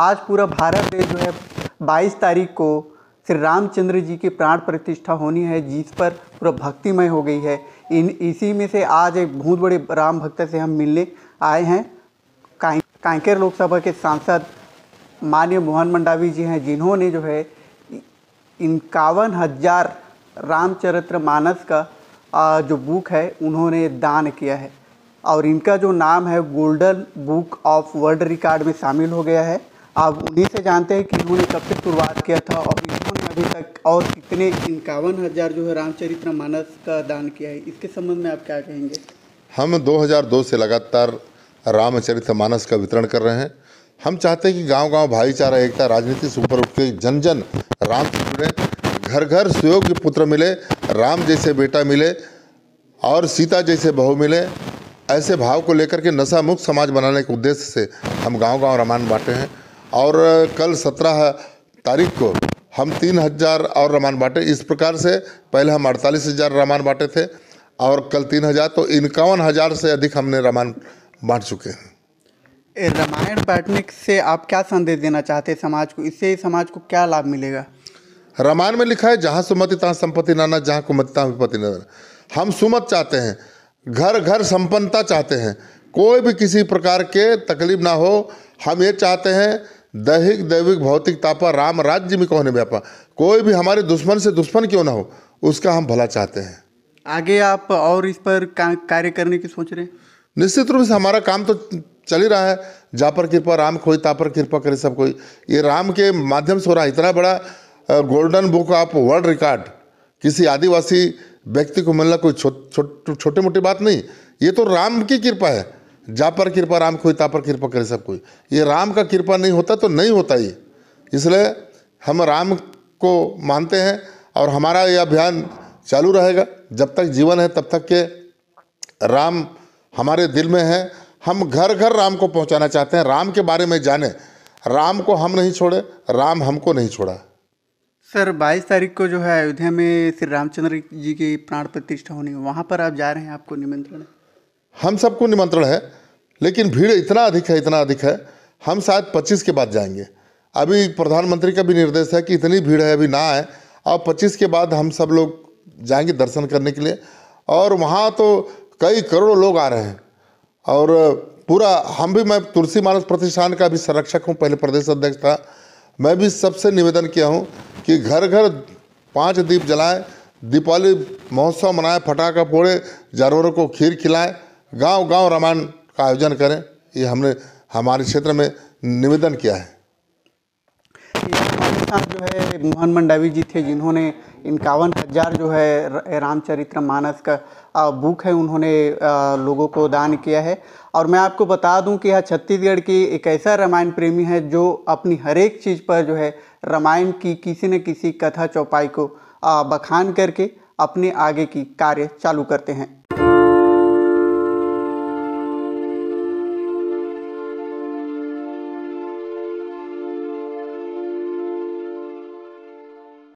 आज पूरा भारत देश जो है 22 तारीख को श्री रामचंद्र जी की प्राण प्रतिष्ठा होनी है जिस पर पूरा भक्तिमय हो गई है इन इसी में से आज एक बहुत बड़े राम भक्त से हम मिलने आए हैं कांकेर लोकसभा के सांसद मान्य मोहन मंडावी जी हैं जिन्होंने जो है इक्यावन हजार रामचरित्र मानस का जो बुक है उन्होंने दान किया है और इनका जो नाम है golden book of world record में शामिल हो गया है आप उन्हीं से जानते हैं कि इन्होंने कब से शुरुआत किया था और इन्होंने अभी तक और कितने इक्यावन हज़ार जो है रामचरित्र मानस का दान किया है इसके संबंध में आप क्या कहेंगे हम 2002 से लगातार रामचरित मानस का वितरण कर रहे हैं हम चाहते हैं कि गांव गांव भाईचारा एकता राजनीति से ऊपर उठ के जन जन राम से जुड़े घर घर सुयोग्य पुत्र मिले राम जैसे बेटा मिले और सीता जैसे बहू मिले ऐसे भाव को लेकर के नशा मुक्त समाज बनाने के उद्देश्य से हम गांव गांव रामायण बांटे हैं और कल सत्रह तारीख को हम तीन हज़ार और रमान बांटे इस प्रकार से पहले हम अड़तालीस हज़ार रमान बांटे थे और कल तीन हज़ार तो इक्यावन हज़ार से अधिक हमने रमान बांट चुके हैं रामायण बांटने से आप क्या संदेश देना चाहते हैं समाज को इससे समाज को क्या लाभ मिलेगा रामायण में लिखा है जहाँ सुमति तहाँ संपत्ति नाना जहाँ कुमति तहाँ विपत्ति नाना हम सुमत चाहते हैं घर घर संपन्नता चाहते हैं कोई भी किसी प्रकार के तकलीफ ना हो हम ये चाहते हैं दैहिक दैविक भौतिक तापा राम राज्य में कौन व्यापा कोई भी हमारे दुश्मन से दुश्मन क्यों ना हो उसका हम भला चाहते हैं आगे आप और इस पर कार्य करने की सोच रहे हैं निश्चित रूप से हमारा काम तो चल ही रहा है जापर कृपा राम खोई तापर कृपा करे सब कोई ये राम के माध्यम से हो रहा है इतना बड़ा golden book of world record किसी आदिवासी व्यक्ति को मिलना कोई छोटी छो, छो, छोटी मोटी बात नहीं ये तो राम की कृपा है जा पर कृपा राम कोई ता पर कृपा करे सब कोई ये राम का कृपा नहीं होता तो नहीं होता ये इसलिए हम राम को मानते हैं और हमारा ये अभियान चालू रहेगा जब तक जीवन है तब तक के राम हमारे दिल में है हम घर घर राम को पहुंचाना चाहते हैं राम के बारे में जाने राम को हम नहीं छोड़े राम हमको नहीं छोड़ा सर 22 तारीख को जो है अयोध्या में श्री रामचंद्र जी की प्राण प्रतिष्ठा होनी वहाँ पर आप जा रहे हैं आपको निमंत्रण हम सबको निमंत्रण है लेकिन भीड़ इतना अधिक है इतना अधिक है हम शायद पच्चीस के बाद जाएंगे अभी प्रधानमंत्री का भी निर्देश है कि इतनी भीड़ है अभी ना आए और पच्चीस के बाद हम सब लोग जाएंगे दर्शन करने के लिए और वहाँ तो कई करोड़ों लोग आ रहे हैं और पूरा हम भी मैं तुलसी मानस प्रतिष्ठान का भी संरक्षक हूँ पहले प्रदेश अध्यक्ष था मैं भी सबसे निवेदन किया हूँ कि घर घर पाँच दीप जलाएं दीपावली महोत्सव मनाएं फटाखा फोड़े जानवरों को खीर खिलाएं गांव गांव रामायण का आयोजन करें ये हमने हमारे क्षेत्र में निवेदन किया है जो है मोहन मंडावी जी थे जिन्होंने इक्यावन हज़ार जो है रामचरित्र मानस का बुक है उन्होंने लोगों को दान किया है और मैं आपको बता दूं कि यह छत्तीसगढ़ की एक ऐसा रामायण प्रेमी है जो अपनी हर एक चीज़ पर जो है रामायण की किसी न किसी कथा चौपाई को बखान करके अपने आगे की कार्य चालू करते हैं